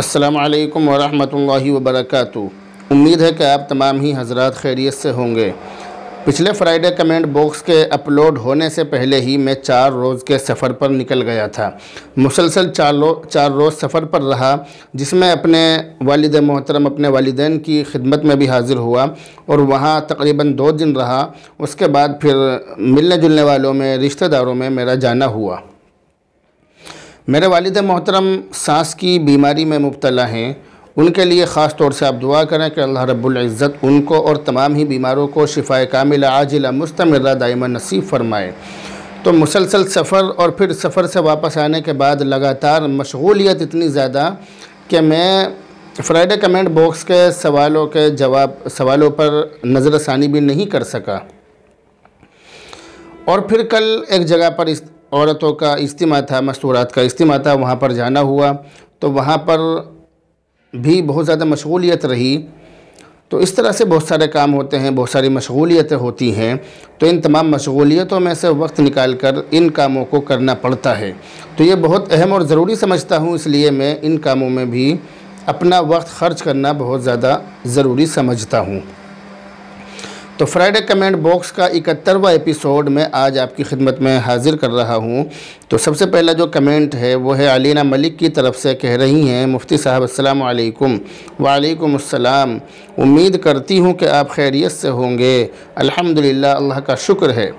असलकम वरहमल वबरक उम्मीद है कि आप तमाम ही हजरत खैरियत से होंगे पिछले फ्राइडे कमेंट बॉक्स के अपलोड होने से पहले ही मैं चार रोज़ के सफ़र पर निकल गया था मुसलसल चार चार रोज़ सफ़र पर रहा जिसमें अपने वालद मोहतरम अपने वालदे की खिदमत में भी हाज़िर हुआ और वहाँ तकरीबन दो दिन रहा उसके बाद फिर मिलने जुलने वालों में रिश्तेदारों में मेरा जाना हुआ मेरे वालद मोहतरम सांस की बीमारी में मुबतला हैं उनके लिए ख़ास तौर से आप दुआ करें कि अल्लाह रब्ज़त उनको और तमाम ही बीमारों को शिफा कामिल आजिला मुस्तमर दायम नसीब फरमाए तो मुसलसल सफ़र और फिर सफ़र से वापस आने के बाद लगातार मशगूलियत इतनी ज़्यादा कि मैं फ्राइडे कमेंट बॉक्स के सवालों के जवाब सवालों पर नज़रसानी भी नहीं कर सका और फिर कल एक जगह पर इस औरतों का इज्तम था मस्तूरात का इज्तम था वहाँ पर जाना हुआ तो वहाँ पर भी बहुत ज़्यादा मशगूलियत रही तो इस तरह से बहुत सारे काम होते हैं बहुत सारी मशगूलियतें होती हैं तो इन तमाम मशगूलियतों में से वक्त निकाल कर इन कामों को करना पड़ता है तो ये बहुत अहम और ज़रूरी समझता हूँ इसलिए मैं इन कामों में भी अपना वक्त खर्च करना बहुत ज़्यादा ज़रूरी समझता हूँ तो फ्राइडे कमेंट बॉक्स का इकहत्तरवा एपिसोड में आज आपकी खिदमत में हाजिर कर रहा हूँ तो सबसे पहला जो कमेंट है वो है अलीना मलिक की तरफ से कह रही हैं मुफ्ती साहब अस्सलाम वालेकुम वालेकुम अस्सलाम उम्मीद करती हूँ कि आप खैरियत से होंगे अल्हम्दुलिल्लाह अल्लाह का शुक्र है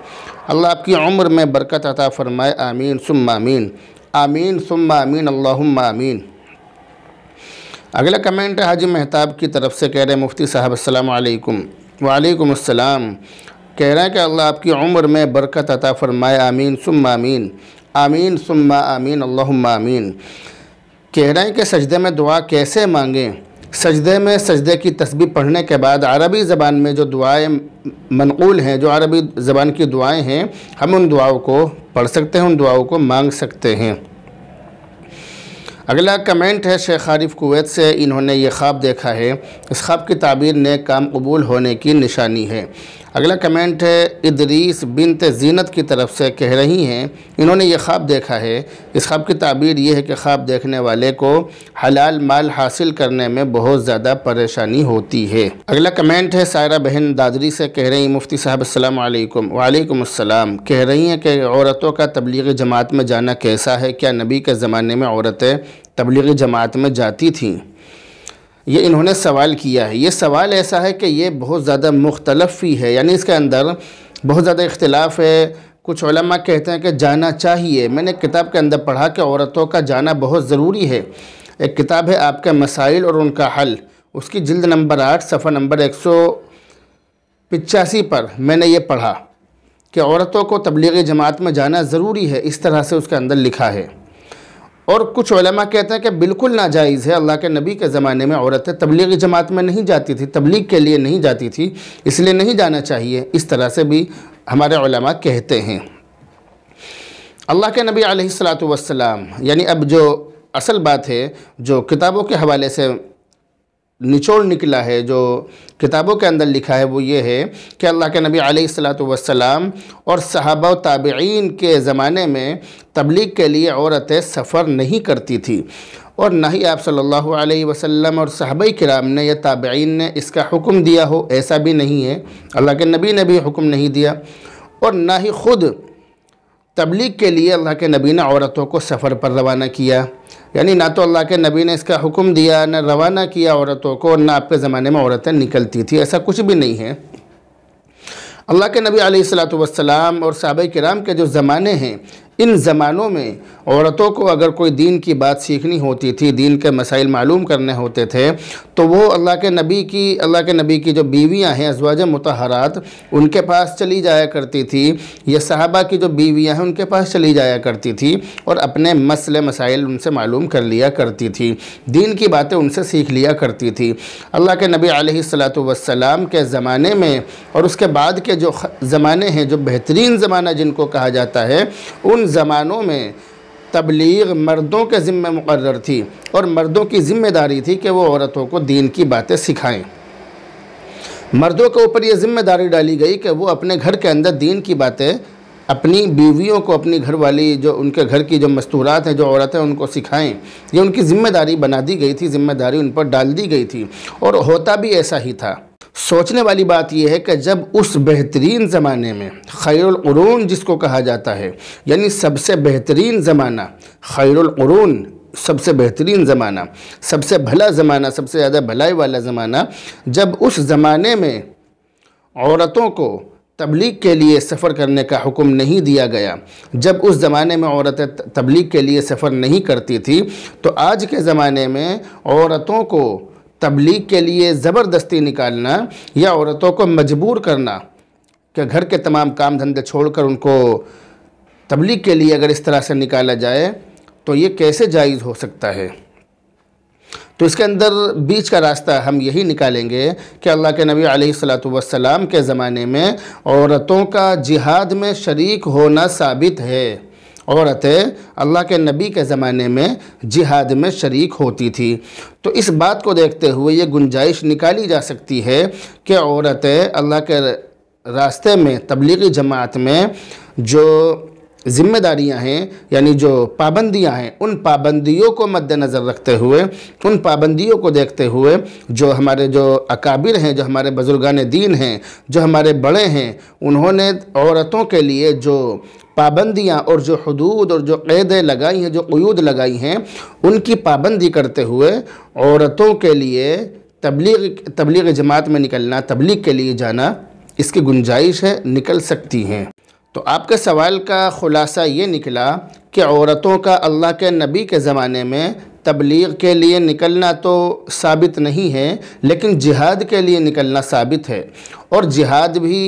अल्लाह आपकी उम्र में बरकत अता फ़रमाए आमीन सुम आमीन आमीन सुम आमीन अल्लाहुम्मा आमीन अगला कमेंट है हाजी महताब की तरफ से कह रहे मुफ्ती साहब अस्सलाम वालेकुम वालेकुम अस्सलाम कह रहा है कि अल्लाह आपकी उम्र में बरकत अता फ़रमाए आमीन सुम आमीन आमीन सुम्मा आमीन अल्लाहुम्मा आमीन कह रहा है कि सजदे में दुआ कैसे मांगें सजदे में सजदे की तस्बी पढ़ने के बाद अरबी ज़बान में जो दुआएं मनकूल हैं जो अरबी ज़बान की दुआएं हैं हम उन दुआओं को पढ़ सकते हैं उन दुआओं को मांग सकते हैं अगला कमेंट है शेख आरिफ कुवैत से इन्होंने ये ख्वाब देखा है इस ख्वाब की ताबीर ने काम कबूल होने की निशानी है अगला कमेंट है इदरीस बिनत जीनत की तरफ से कह रही हैं इन्होंने ये ख्वाब देखा है इस ख्वाब की ताबीर ये है कि ख्वाब देखने वाले को हलाल माल हासिल करने में बहुत ज़्यादा परेशानी होती है अगला कमेंट है सायरा बहन दादरी से कह रही मुफ्ती साहब अल्लाम वालेकुम अस्सलाम कह रही हैं कि औरतों का तबलीगी जमात में जाना कैसा है क्या नबी के ज़माने में औरतें तबलीगी जमात में जाती थीं ये इन्होंने सवाल किया है ये सवाल ऐसा है कि ये बहुत ज़्यादा मुख्तलफ ही है यानी इसके अंदर बहुत ज़्यादा इख्तलाफ है कुछ उलमा कहते हैं कि जाना चाहिए मैंने किताब के अंदर पढ़ा कि औरतों का जाना बहुत ज़रूरी है एक किताब है आपके मसाइल और उनका हल उसकी जल्द नंबर आठ सफ़र नंबर एक सौ पचासी पर मैंने ये पढ़ा कि औरतों को तबलीगी जमात में जाना ज़रूरी है इस तरह से उसके अंदर लिखा है और कुछ उलमा कहते हैं कि बिल्कुल नाजायज़ है अल्लाह के नबी के ज़माने में औरतें तबलीगी जमात में नहीं जाती थी तबलीग के लिए नहीं जाती थी इसलिए नहीं जाना चाहिए इस तरह से भी हमारे उलमा कहते हैं अल्लाह के नबी वसलाम यानी अब जो असल बात है जो किताबों के हवाले से निचोड़ निकला है जो किताबों के अंदर लिखा है वो ये है कि अल्लाह के नबी सलाम और सहाबा ताबीन के ज़माने में तबलीग के लिए औरतें सफ़र नहीं करती थी और ना ही आप सल्लल्लाहु अलैहि वसल्लम और साहबई कराम ने या ताबीन ने इसका हुक्म दिया हो ऐसा भी नहीं है अल्लाह के नबी ने भी हुक्म नहीं दिया और ना ही ख़ुद तबलीग के लिए अल्लाह के नबी ने औरतों को सफ़र पर रवाना किया यानी ना तो अल्लाह के नबी ने इसका हुक्म दिया ना रवाना किया औरतों को और ना आपके ज़माने में औरतें निकलती थी ऐसा कुछ भी नहीं है अल्लाह के नबी वसलाम और सब कराम के जो ज़माने हैं इन ज़मानों में औरतों को अगर कोई दीन की बात सीखनी होती थी दीन के मसाइल मालूम करने होते थे तो वो अल्लाह के नबी की अल्लाह के नबी की जो बीवियां हैं अजवाज मतहरात उनके पास चली जाया करती थी या साहबा की जो बीवियां हैं उनके पास चली जाया करती थी और अपने मसले मसाइल उनसे मालूम कर लिया करती थी दीन की बातें उनसे सीख लिया करती थी अल्लाह के नबी आलतम के ज़माने में और उसके बाद के जो ज़माने हैं जो बेहतरीन ज़माना जिनको कहा जाता है उन ज़मानों में तबलीग मर्दों के ज़िम्मे मुकर थी और मर्दों की ज़िम्मेदारी थी कि वो औरतों को दीन की बातें सिखाएं मर्दों के ऊपर ये ज़िम्मेदारी डाली गई कि वो अपने घर के अंदर दीन की बातें अपनी बीवियों को अपनी घर वाली जो उनके घर की जो मस्तूरात हैं जो औरतें उनको सिखाएं ये उनकी ज़िम्मेदारी बना दी गई थी ज़िम्मेदारी उन पर डाल दी गई थी और होता भी ऐसा ही था सोचने वाली बात यह है कि जब उस बेहतरीन ज़माने में खैरून जिसको कहा जाता है यानी सबसे बेहतरीन ज़माना ख़ैरून सबसे बेहतरीन ज़माना सबसे भला ज़माना सबसे ज़्यादा भलाई वाला ज़माना जब उस ज़माने में औरतों को तबलीग के लिए सफ़र करने का हुक्म नहीं दिया गया जब उस ज़माने में औरतें तबलीग के लिए सफ़र नहीं करती थी तो आज के ज़माने में औरतों को तबलीग के लिए ज़बरदस्ती निकालना या औरतों को मजबूर करना कि घर के तमाम काम धंधे छोड़कर उनको तबलीग के लिए अगर इस तरह से निकाला जाए तो ये कैसे जायज़ हो सकता है तो इसके अंदर बीच का रास्ता हम यही निकालेंगे कि अल्लाह के नबी सलाम के ज़माने में औरतों का जिहाद में शरीक होना साबित है औरतें अल्लाह के नबी के ज़माने में जिहाद में शरीक होती थी तो इस बात को देखते हुए ये गुंजाइश निकाली जा सकती है कि औरतें अल्लाह के रास्ते में तबलीगी जमात में जो ज़िम्मेदारियां हैं यानी जो पाबंदियां हैं उन पाबंदियों को मद्दनज़र रखते हुए उन पाबंदियों को देखते हुए जो हमारे जो अकाबिर हैं जो हमारे बुजुर्गान दीन हैं जो हमारे बड़े हैं उन्होंने औरतों के लिए जो पाबंदियाँ और जो हदूद और जो कैदें लगाई हैं जो क्यूद लगाई हैं उनकी पाबंदी करते हुए औरतों के लिए तबलीग तबलीग जमात में निकलना तबलीग के लिए जाना इसकी गुंजाइश है निकल सकती हैं तो आपके सवाल का ख़ुलासा ये निकला कि औरतों का अल्लाह के नबी के ज़माने में तबलीग के लिए निकलना तो साबित नहीं है लेकिन जिहाद के लिए निकलना साबित है और जिहाद भी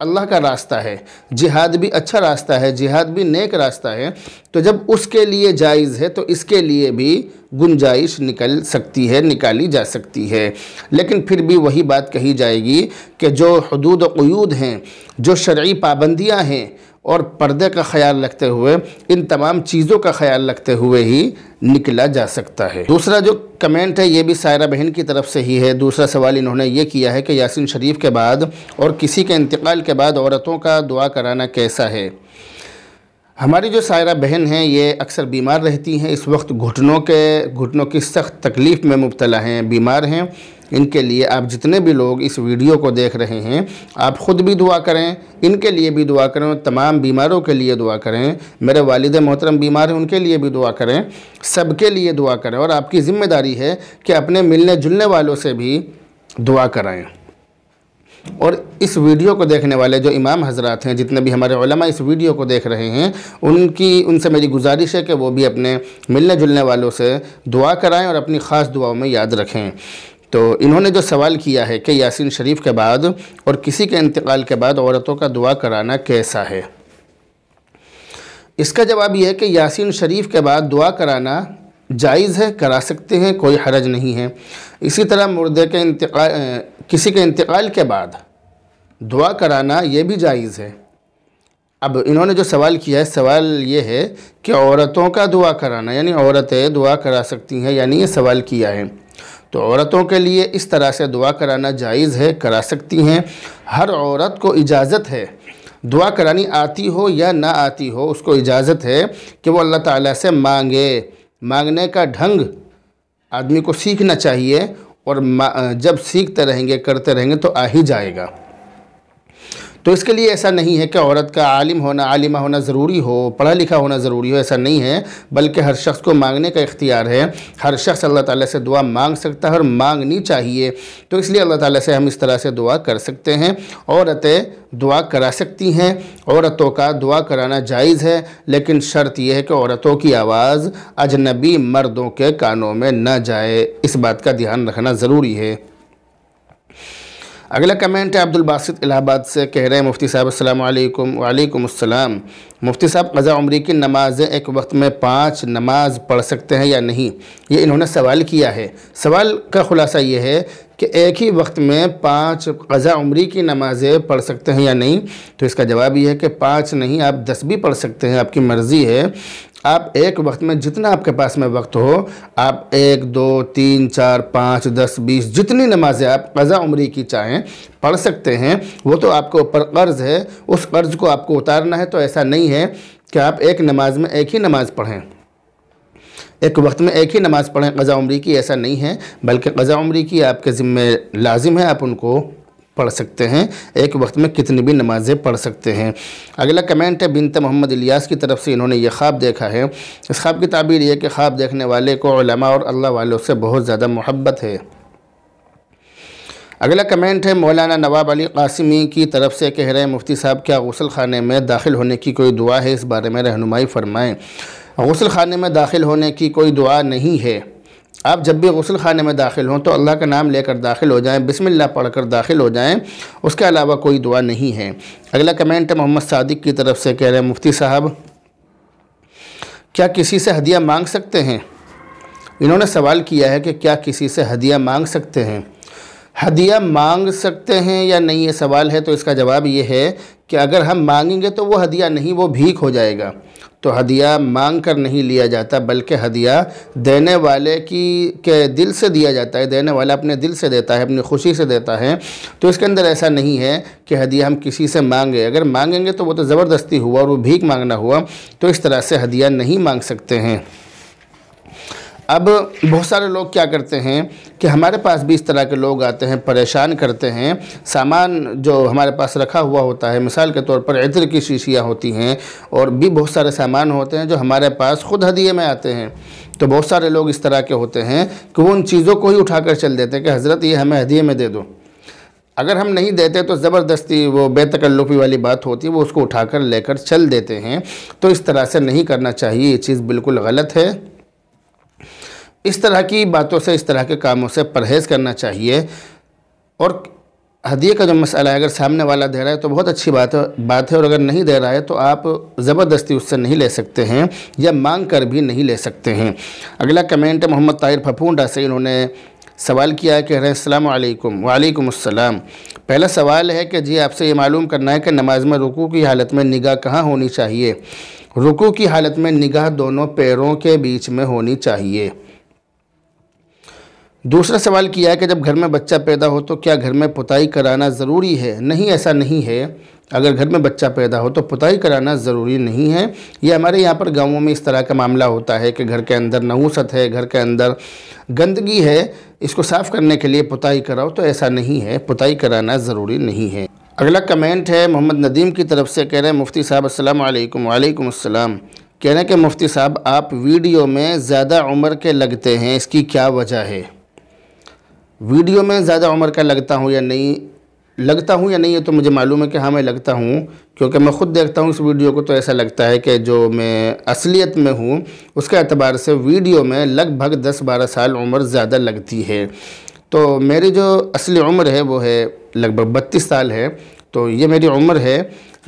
अल्लाह का रास्ता है जिहाद भी अच्छा रास्ता है जिहाद भी नेक रास्ता है तो जब उसके लिए जायज़ है तो इसके लिए भी गुंजाइश निकल सकती है निकाली जा सकती है लेकिन फिर भी वही बात कही जाएगी कि जो हदूद हैं जो शर्य पाबंदियाँ हैं और पर्दे का ख्याल रखते हुए इन तमाम चीज़ों का ख्याल रखते हुए ही निकला जा सकता है दूसरा जो कमेंट है ये भी सायरा बहन की तरफ से ही है दूसरा सवाल इन्होंने ये किया है कि यासिन शरीफ के बाद और किसी के इंतकाल के बाद औरतों का दुआ कराना कैसा है हमारी जो सायरा बहन हैं ये अक्सर बीमार रहती हैं इस वक्त घुटनों के घुटनों की सख्त तकलीफ़ में मुबतला हैं बीमार हैं इनके लिए आप जितने भी लोग इस वीडियो को देख रहे हैं आप ख़ुद भी दुआ करें इनके लिए भी दुआ करें और तमाम बीमारों के लिए दुआ करें मेरे वालद मोहतरम बीमार हैं उनके लिए भी दुआ करें सबके लिए दुआ करें और आपकी ज़िम्मेदारी है कि अपने मिलने जुलने वालों से भी दुआ कराएँ और इस वीडियो को देखने वाले जो इमाम हजरात हैं जितने भी हमारे उलमा इस वीडियो को देख रहे हैं उनकी उनसे मेरी गुजारिश है कि वो भी अपने मिलने जुलने वालों से दुआ कराएं और अपनी ख़ास दुआओं में याद रखें तो इन्होंने जो सवाल किया है कि यासिन शरीफ के बाद और किसी के इंतकाल के बाद औरतों का दुआ कराना कैसा है इसका जवाब यह है कि यासिन शरीफ के बाद दुआ कराना जायज़ है करा सकते हैं कोई हरज नहीं है इसी तरह मुर्दे के इंतकाल किसी के इंतकाल के बाद दुआ कराना ये भी जायज़ है अब इन्होंने जो सवाल किया है सवाल ये है कि औरतों का दुआ कराना यानी औरतें दुआ करा सकती हैं यानी ये सवाल किया है तो औरतों के लिए इस तरह से दुआ कराना जायज़ है करा सकती हैं हर औरत को इजाज़त है दुआ करानी आती हो या ना आती हो उसको इजाज़त है कि वो अल्लाह ताला से मांगे मांगने का ढंग आदमी को सीखना चाहिए और जब सीखते रहेंगे करते रहेंगे तो आ ही जाएगा तो इसके लिए ऐसा नहीं है कि औरत का आलिम होना आलिमा होना ज़रूरी हो पढ़ा लिखा होना ज़रूरी हो ऐसा नहीं है बल्कि हर शख्स को मांगने का इख्तियार है हर शख्स अल्लाह ताला से दुआ मांग सकता है और मांगनी चाहिए तो इसलिए अल्लाह ताला से हम इस तरह से दुआ कर सकते हैं औरतें दुआ करा सकती हैं औरतों का दुआ कराना जायज़ है लेकिन शर्त यह है कि औरतों की आवाज़ अजनबी मर्दों के कानों में न जाए इस बात का ध्यान रखना ज़रूरी है अगला कमेंट है अब्दुल बासित इलाहाबाद से कह रहे हैं मुफ्ती साहब अस्सलाम वालेकुम अस्सलाम मुफ्ती साहब गज़ा उम्री की नमाज़ें एक वक्त में पांच नमाज पढ़ सकते हैं या नहीं ये इन्होंने सवाल किया है सवाल का ख़ुलासा ये है कि एक ही वक्त में पांच गजा उम्री की नमाज़ें पढ़ सकते हैं या नहीं तो इसका जवाब ये है कि पाँच नहीं आप दस भी पढ़ सकते हैं आपकी मर्ज़ी है आप एक वक्त में जितना आपके पास में वक्त हो आप एक दो तीन चार पाँच दस बीस जितनी नमाजें आप क़ज़ा उम्री की चाहें पढ़ सकते हैं वो तो आपके ऊपर कर्ज़ है उस कर्ज़ को आपको उतारना है तो ऐसा नहीं है कि आप एक नमाज में एक ही नमाज़ पढ़ें एक वक्त में एक ही नमाज़ पढ़ें क़ज़ा उम्री की ऐसा नहीं है बल्कि क़ज़ा उम्री की आपके ज़िम्मे लाजिम है आप उनको पढ़ सकते हैं एक वक्त में कितनी भी नमाज़ें पढ़ सकते हैं अगला कमेंट है बिनता मोहम्मद इलियास की तरफ से इन्होंने ये ख्वाब देखा है इस ख्वाब की ताबीर यह कि ख्वाब देखने वाले को और अल्लाह वालों से बहुत ज़्यादा मोहब्बत है अगला कमेंट है मौलाना नवाब अली कासिमी की तरफ से कह रहे हैं मुफ्ती साहब क्या गसल खाने में दाखिल होने की कोई दुआ है इस बारे में रहनुमाई फरमाएँ गसल खाने में दाखिल होने की कोई दुआ नहीं है आप जब भी गसल खाने में दाखिल हों तो अल्लाह का नाम लेकर दाखिल हो जाएं पढ़ पढ़कर दाखिल हो जाएं उसके अलावा कोई दुआ नहीं है अगला कमेंट है मोहम्मद सादिक की तरफ से कह रहे हैं मुफ्ती साहब क्या किसी से हदिया मांग सकते हैं इन्होंने सवाल किया है कि क्या किसी से हदिया मांग सकते हैं हदिया मांग सकते हैं या नहीं ये सवाल है तो इसका जवाब ये है कि अगर हम मांगेंगे तो वो हदिया नहीं वो भीख हो जाएगा तो हदिया मांग कर नहीं लिया जाता बल्कि हदिया देने वाले की के दिल से दिया जाता है देने वाला अपने दिल से देता है अपनी खुशी से देता है तो इसके अंदर ऐसा नहीं है कि हदिया हम किसी से मांगे अगर मांगेंगे तो वो तो ज़बरदस्ती हुआ और वो भीख मांगना हुआ तो इस तरह से हदिया नहीं मांग सकते हैं अब बहुत सारे लोग क्या करते हैं कि हमारे पास भी इस तरह के लोग आते हैं परेशान करते हैं सामान जो हमारे पास रखा हुआ होता है मिसाल के तौर पर इत्र की शीशियाँ होती हैं और भी बहुत सारे सामान होते हैं जो हमारे पास ख़ुद हदिए में आते हैं तो बहुत सारे लोग इस तरह के होते हैं कि वो उन चीज़ों को ही कर चल देते हैं कि हज़रत ये हमें हदिए में दे दो अगर हम नहीं देते तो ज़बरदस्ती वो बेतकल्लुफ़ी वाली बात होती है वो उसको उठाकर लेकर चल देते हैं तो इस तरह से नहीं करना चाहिए ये चीज़ बिल्कुल गलत है इस तरह की बातों से इस तरह के कामों से परहेज़ करना चाहिए और हदिये का जो मसला है अगर सामने वाला दे रहा है तो बहुत अच्छी बात है बात है और अगर नहीं दे रहा है तो आप ज़बरदस्ती उससे नहीं ले सकते हैं या मांग कर भी नहीं ले सकते हैं अगला कमेंट है मोहम्मद ताहिर फफूंडा से इन्होंने सवाल किया है कह रहे हैं वालेकुम अस्सलाम पहला सवाल है कि जी आपसे ये मालूम करना है कि नमाज में रुकू की हालत में निगाह कहाँ होनी चाहिए रुकू की हालत में निगाह दोनों पैरों के बीच में होनी चाहिए दूसरा सवाल किया है कि जब घर में बच्चा पैदा हो तो क्या घर में पुताई कराना ज़रूरी है नहीं ऐसा नहीं है अगर घर में बच्चा पैदा हो तो पुताई कराना ज़रूरी नहीं है ये हमारे यहाँ पर गाँवों में इस तरह का मामला होता है कि घर के अंदर नहूसत है घर के अंदर गंदगी है इसको साफ़ करने के लिए पुताई कराओ तो ऐसा नहीं है पुताई कराना ज़रूरी नहीं है अगला कमेंट है मोहम्मद नदीम की तरफ से कह रहे हैं मुफ्ती साहब अस्सलाम वालेकुम असलम कह रहे हैं कि मुफ्ती साहब आप वीडियो में ज़्यादा उम्र के लगते हैं इसकी क्या वजह है वीडियो में ज़्यादा उम्र का लगता हूँ या नहीं लगता हूँ या नहीं ये तो मुझे मालूम है कि हाँ मैं लगता हूँ क्योंकि मैं ख़ुद देखता हूँ इस वीडियो को तो ऐसा लगता है कि जो मैं असलियत में हूँ उसके अतबार से वीडियो में लगभग दस बारह साल उम्र ज़्यादा लगती है तो मेरी जो असली उम्र है वो है लगभग बत्तीस साल है तो ये मेरी उम्र है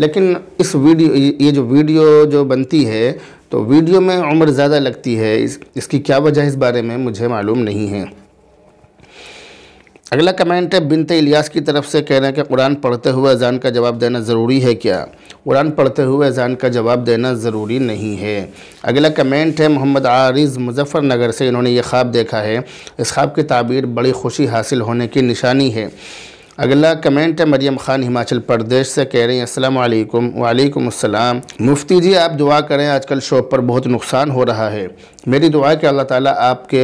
लेकिन इस वीडियो ये जो वीडियो जो बनती है तो वीडियो में उम्र ज़्यादा लगती है इस इसकी क्या वजह इस बारे में मुझे मालूम नहीं है अगला कमेंट है बिनते इलियास की तरफ से कह रहे हैं कि कुरान पढ़ते हुए अजान का जवाब देना ज़रूरी है क्या कुरान पढ़ते हुए अजान का जवाब देना ज़रूरी नहीं है अगला कमेंट है मोहम्मद आरिज मुजफ़्फ़रनगर से इन्होंने ये ख्वाब देखा है इस ख्वाब की ताबीर बड़ी खुशी हासिल होने की निशानी है अगला कमेंट है मरियम ख़ान हिमाचल प्रदेश से कह रही हैं अस्सलाम वालेकुम वालेकुम अस्सलाम मुफ्ती जी आप दुआ करें आजकल शॉप पर बहुत नुकसान हो रहा है मेरी दुआ है कि अल्लाह ताला आपके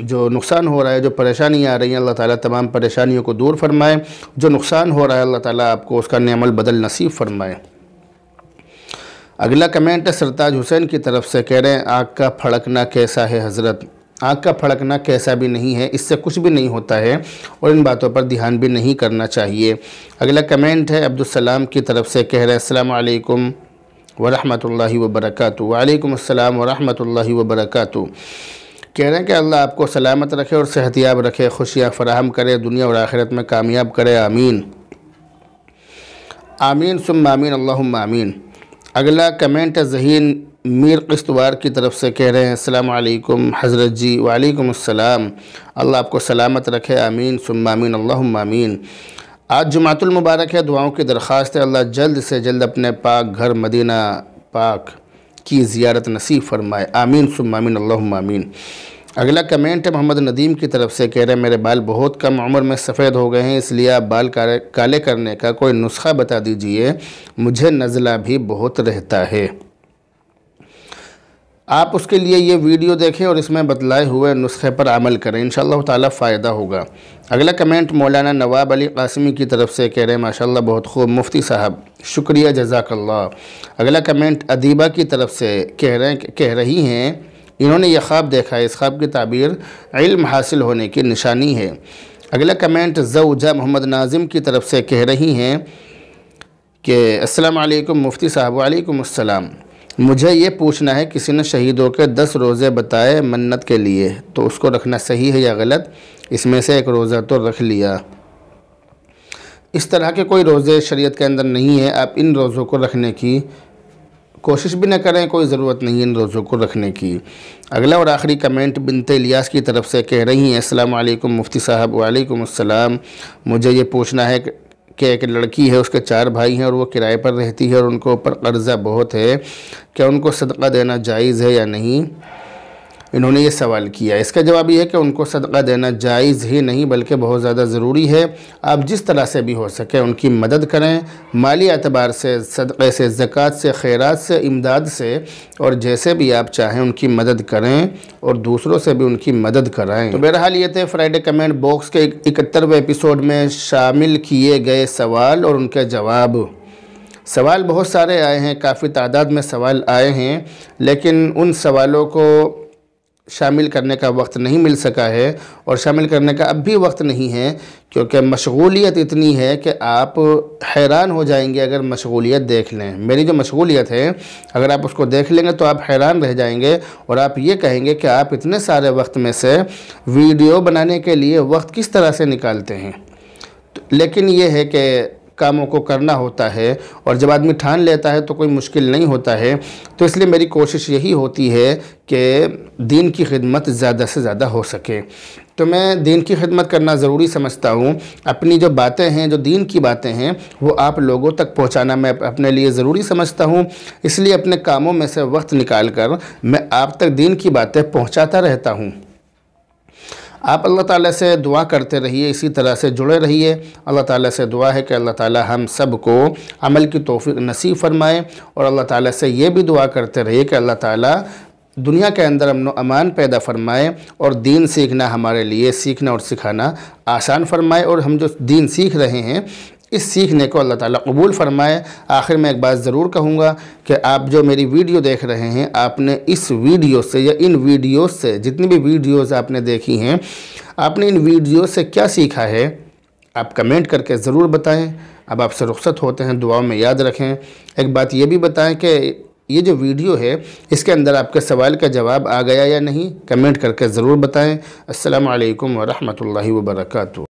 जो नुकसान हो रहा है जो परेशानी आ रही है अल्लाह ताला तमाम परेशानियों को दूर फरमाए जो नुकसान हो रहा है अल्लाह ताला आपको उसका नमल बदल नसीब फरमाए अगला कमेंट है सरताज हुसैन की तरफ से कह रहे हैं आग का फड़कना कैसा है हज़रत आँख का फड़कना कैसा भी नहीं है इससे कुछ भी नहीं होता है और इन बातों पर ध्यान भी नहीं करना चाहिए अगला कमेंट है अब्दुलसलाम की तरफ से कह रहे अल्लाम वरहमल वर्क वालेकुम अस्सलाम वरहमल वर्क कह रहे हैं कि अल्लाह आपको सलामत रखे और सेहतियाब रखे खुशियाँ फराहम करे दुनिया और आखिरत में कामयाब करे आमीन आमीन सुम आमीन अल्लाम अगला कमेंट जहीन मीर किश्तवार की तरफ से कह रहे हैं असलकम हज़रत जी वालेकुम अस्सलाम अल्लाह आपको सलामत रखे आमीन सुम आमीन अल्लाम आज जुमातुल मुबारक है दुआओं की दरख्वास्त है अल्लाह जल्द से जल्द अपने पाक घर मदीना पाक की ज़ियारत नसीब फरमाए आमीन सुमामीन अल्लामीन अगला कमेंट है मोहम्मद नदीम की तरफ से कह रहे हैं मेरे बाल बहुत कम उम्र में सफ़ेद हो गए हैं इसलिए आप बाल काले करने का कोई नुस्खा बता दीजिए मुझे नज़ला भी बहुत रहता है आप उसके लिए ये वीडियो देखें और इसमें बतलाए हुए नुस्खे पर अमल करें इन ताला फ़ायदा होगा अगला कमेंट मौलाना नवाब अली कासमी की तरफ से कह रहे हैं माशाल्लाह बहुत खूब मुफ्ती साहब शुक्रिया जजाकल्ला अगला कमेंट अदीबा की तरफ से कह रहे कह रही हैं इन्होंने यह ख्वाब देखा है इस ख्वाब की ताबीर इल्म हासिल होने की निशानी है अगला कमेंट जऊजा मोहम्मद नाजिम की तरफ से कह रही हैं कि असलकम मुफ्ती साहब वालेकाम मुझे ये पूछना है किसी ने शहीदों के दस रोज़े बताए मन्नत के लिए तो उसको रखना सही है या गलत इसमें से एक रोज़ा तो रख लिया इस तरह के कोई रोज़े शरीयत के अंदर नहीं है आप इन रोज़ों को रखने की कोशिश भी न करें कोई ज़रूरत नहीं इन रोज़ों को रखने की अगला और आखिरी कमेंट बिनते इलियास की तरफ से कह रही हैं अस्सलाम वालेकुम मुफ्ती साहब वालेकुम अस्सलाम मुझे ये पूछना है कि एक लड़की है उसके चार भाई हैं और वो किराए पर रहती है और उनको ऊपर कर्ज़ा बहुत है क्या उनको सदका देना जायज़ है या नहीं इन्होंने ये सवाल किया इसका जवाब ये है कि उनको सदका देना जायज़ ही नहीं बल्कि बहुत ज़्यादा ज़रूरी है आप जिस तरह से भी हो सके उनकी मदद करें माली अतबार से सदक़े से ज़क़़त से खैरात से इमदाद से और जैसे भी आप चाहें उनकी मदद करें और दूसरों से भी उनकी मदद कराएँ तो बहरहाल ये थे फ्राइडे कमेंट बॉक्स के इकहत्तरवें एपिसोड में शामिल किए गए सवाल और उनके जवाब सवाल बहुत सारे आए हैं काफ़ी तादाद में सवाल आए हैं लेकिन उन सवालों को शामिल करने का वक्त नहीं मिल सका है और शामिल करने का अब भी वक्त नहीं है क्योंकि मशगूलियत इतनी है कि आप हैरान हो जाएंगे अगर मशगूलियत देख लें मेरी जो मशगूलियत है अगर आप उसको देख लेंगे तो आप हैरान रह जाएंगे और आप ये कहेंगे कि आप इतने सारे वक्त में से वीडियो बनाने के लिए वक्त किस तरह से निकालते हैं तो लेकिन ये है कि कामों को करना होता है और जब आदमी ठान लेता है तो कोई मुश्किल नहीं होता है तो इसलिए मेरी कोशिश यही होती है कि दीन की खिदमत ज़्यादा से ज़्यादा हो सके तो मैं दीन की खिदमत करना ज़रूरी समझता हूँ अपनी जो बातें हैं जो दीन की बातें हैं वो आप लोगों तक पहुँचाना मैं अपने लिए ज़रूरी समझता हूँ इसलिए अपने कामों में से वक्त निकाल कर मैं आप तक दीन की बातें पहुँचाता रहता हूँ आप अल्लाह ताला से दुआ करते रहिए इसी तरह से जुड़े रहिए अल्लाह ताला से दुआ है कि अल्लाह ताला हम सब को अमल की तोफ़ी नसीब फरमाए और अल्लाह ताला से ये भी दुआ करते रहिए कि अल्लाह ताला दुनिया के अंदर अमन अमान पैदा फरमाए और दीन सीखना हमारे लिए सीखना और सिखाना आसान फरमाए और हम जो दीन सीख रहे हैं इस सीखने को अल्लाह ताला कबूल फरमाए आखिर मैं एक बात ज़रूर कहूँगा कि आप जो मेरी वीडियो देख रहे हैं आपने इस वीडियो से या इन वीडियो से जितनी भी वीडियोज़ आपने देखी हैं आपने इन वीडियो से क्या सीखा है आप कमेंट करके ज़रूर बताएँ अब आपसे रुख्सत होते हैं दुआओं में याद रखें एक बात ये भी बताएँ कि ये जो वीडियो है इसके अंदर आपके सवाल का जवाब आ गया या नहीं कमेंट करके ज़रूर बताएँ अस्सलाम वरहमल वर्का